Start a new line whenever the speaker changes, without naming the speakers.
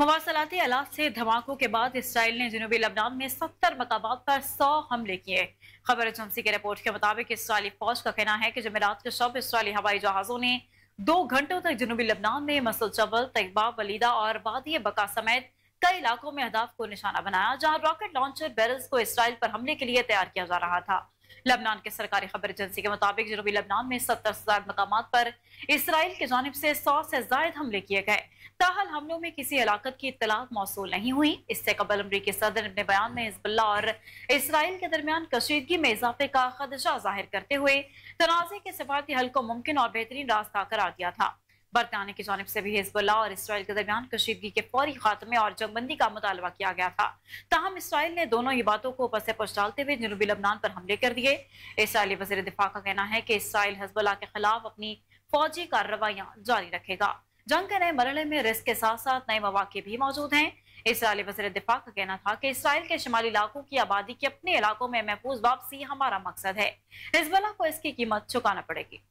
मवासलात आलात से धमाकों के बाद इसराइल ने जनूबी लबनान में सत्तर मकामा पर सौ हमले किए खबर एजेंसी की रिपोर्ट के मुताबिक इसराइली फौज का कहना है कि जमेरात के शब इसराइली हवाई जहाज़ों ने दो घंटों तक जनूबी लबनान में मसल चबल तकबा वलीदा और वादी बका समेत कई इलाकों में अहदाफ को निशाना बनाया जहां रॉकेट लॉन्चर बैरल्स को इसराइल पर हमले के लिए तैयार किया जा रहा था लबनान के सरकारी खबर एजेंसी के मुताबिक जनूबी लबनान में सत्तर हजार मकाम पर इसराइल की जानब से सौ से जायद हमले किए गए ताहल हमलों में किसी हलाकत की इतलात मौसू नहीं हुई इससे कबल अमरीकी सदर अपने बयान में हिजबुल्ला और इसराइल के दरमियान कशीदगी में इजाफे का खदशा जाहिर करते हुए तनाज़े के सफारती हल को मुमकिन और बेहतरीन रास्ता करार दिया था बरतानिया की जानब से भी हिजबुल्ला और इसराइल के दरमियान कशीदगी के फौरी खात्मे और जंगबंदी का मुतालबा किया गया था तहम इसराइल ने दोनों ही बातों को पसे पश डालते हुए जनूबी लबनान पर हमले कर दिए इसराइली वजी दिफा का कहना है कि इसराइल हिजबुल्ला के खिलाफ अपनी फौजी कार्रवाइयाँ जारी रखेगा जंग के नए मरल में रिस्क के साथ साथ नए मौाक़े भी मौजूद हैं इसराइली वजर दिफा का कहना था कि इसराइल के शुमाली इलाकों की आबादी के अपने इलाकों में महफूज वापसी हमारा मकसद है हिजबला को इसकी कीमत चुकाना पड़ेगी